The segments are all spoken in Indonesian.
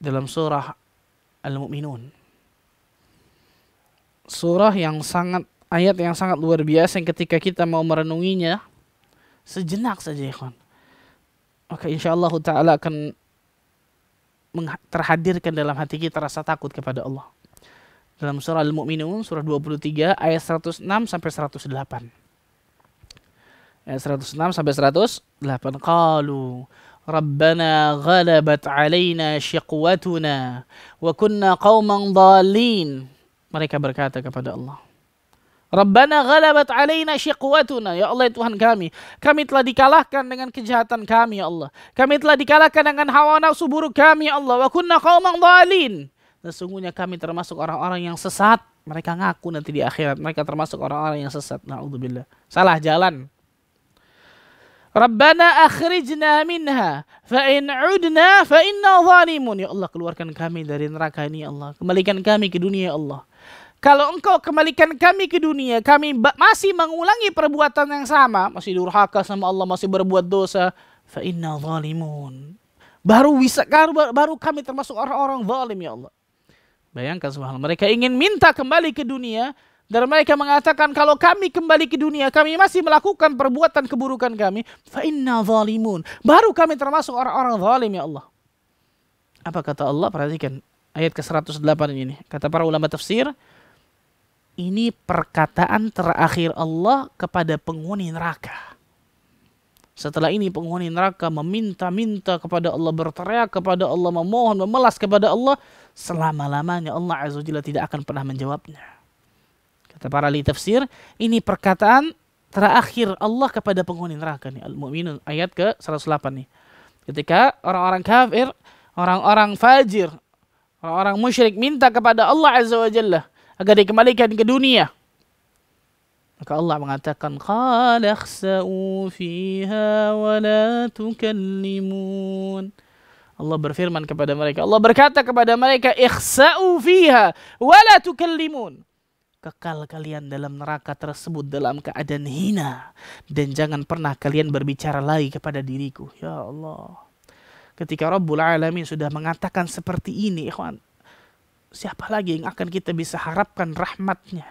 dalam surah Al-Mu'minun. Surah yang sangat ayat yang sangat luar biasa yang ketika kita mau merenunginya sejenak saja ikhwan. Ya Maka insya Allah Ta'ala akan terhadirkan dalam hati kita rasa takut kepada Allah. Dalam surah Al-Mu'minun, surah 23, ayat 106 sampai 108. Ayat 106 sampai 108. Qalu ربنا غلبت علينا شقوتنا وكنا قوما ضالين Mereka berkata kepada Allah, Rabbana ghalabat alaina syiqwatuna. Ya Allah Tuhan kami. Kami telah dikalahkan dengan kejahatan kami ya Allah. Kami telah dikalahkan dengan hawa nafsu buruk kami ya Allah. Wa kunna qauman dhalin. Sesungguhnya kami termasuk orang-orang yang sesat. Mereka ngaku nanti di akhirat. Mereka termasuk orang-orang yang sesat. Na'udzubillah. Salah jalan. Rabbana akhrijna minha fa in udna fa inna zalimun. Ya Allah keluarkan kami dari neraka ini ya Allah. Kembalikan kami ke dunia ya Allah. Kalau engkau kembalikan kami ke dunia, kami masih mengulangi perbuatan yang sama, masih durhaka sama Allah, masih berbuat dosa, fa inna zalimun. Baru bisa baru kami termasuk orang-orang zalim ya Allah. Bayangkan subhanallah, mereka ingin minta kembali ke dunia, dan mereka mengatakan kalau kami kembali ke dunia, kami masih melakukan perbuatan keburukan kami. Fa inna zalimun. Baru kami termasuk orang-orang zalim ya Allah. Apa kata Allah? Perhatikan ayat ke-108 ini. Kata para ulama tafsir, ini perkataan terakhir Allah kepada penghuni neraka. Setelah ini penghuni neraka meminta-minta kepada Allah, berteriak kepada Allah, memohon, memelas kepada Allah. Selama-lamanya Allah Azza tidak akan pernah menjawabnya. Kata para ahli tafsir, ini perkataan terakhir Allah kepada penghuni neraka nih Al-Mu'minun ayat ke 108 nih. Ketika orang-orang kafir, orang-orang fajir, orang-orang musyrik minta kepada Allah Azza wa Jalla agar dikembalikan ke dunia. Maka Allah mengatakan qala khsa'u fiha wa la tukallimun. Allah berfirman kepada mereka, Allah berkata kepada mereka ikhsa'u fiha wa la tukallimun kekal kalian dalam neraka tersebut dalam keadaan hina dan jangan pernah kalian berbicara lagi kepada diriku ya Allah ketika Rabbul Alamin sudah mengatakan seperti ini ikhwan siapa lagi yang akan kita bisa harapkan rahmatnya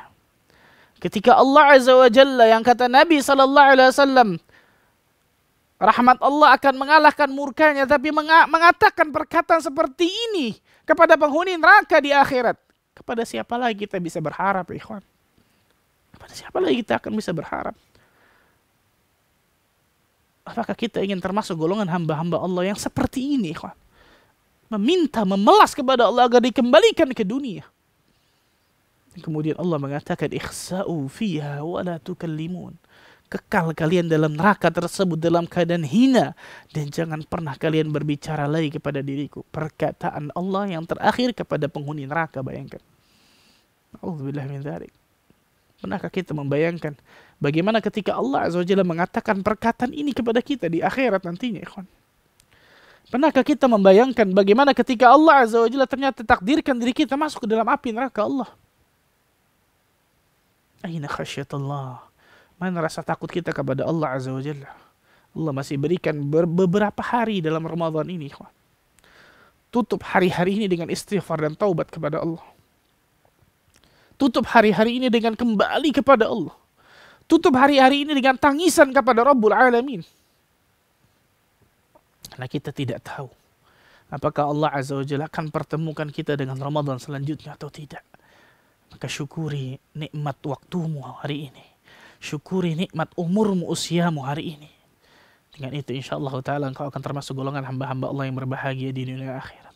ketika Allah Azza wa Jalla yang kata Nabi sallallahu alaihi wasallam rahmat Allah akan mengalahkan murkanya tapi mengatakan perkataan seperti ini kepada penghuni neraka di akhirat kepada siapa lagi kita bisa berharap, ikhwan? Kepada siapa lagi kita akan bisa berharap? Apakah kita ingin termasuk golongan hamba-hamba Allah yang seperti ini, ikhwan? Meminta, memelas kepada Allah agar dikembalikan ke dunia. Kemudian Allah mengatakan, Ikhsa'u fiha wa la tukallimun kekal kalian dalam neraka tersebut dalam keadaan hina dan jangan pernah kalian berbicara lagi kepada diriku perkataan Allah yang terakhir kepada penghuni neraka bayangkan Alhamdulillah min dhalik. Pernahkah kita membayangkan bagaimana ketika Allah Azza wa mengatakan perkataan ini kepada kita di akhirat nantinya, ikhwan? Pernahkah kita membayangkan bagaimana ketika Allah Azza wa Jalla ternyata takdirkan diri kita masuk ke dalam api neraka Allah? Aina khasyat Allah. Mana rasa takut kita kepada Allah Azza wa Jalla? Allah masih berikan beberapa hari dalam Ramadan ini. Ikhwan. Tutup hari-hari ini dengan istighfar dan taubat kepada Allah. Tutup hari-hari ini dengan kembali kepada Allah. Tutup hari-hari ini dengan tangisan kepada Rabbul Alamin. Karena kita tidak tahu apakah Allah Azza wa Jalla akan pertemukan kita dengan Ramadan selanjutnya atau tidak. Maka syukuri nikmat waktumu hari ini. Syukuri nikmat umurmu, usiamu hari ini. Dengan itu insya Allah ta'ala engkau akan termasuk golongan hamba-hamba Allah yang berbahagia di dunia akhirat.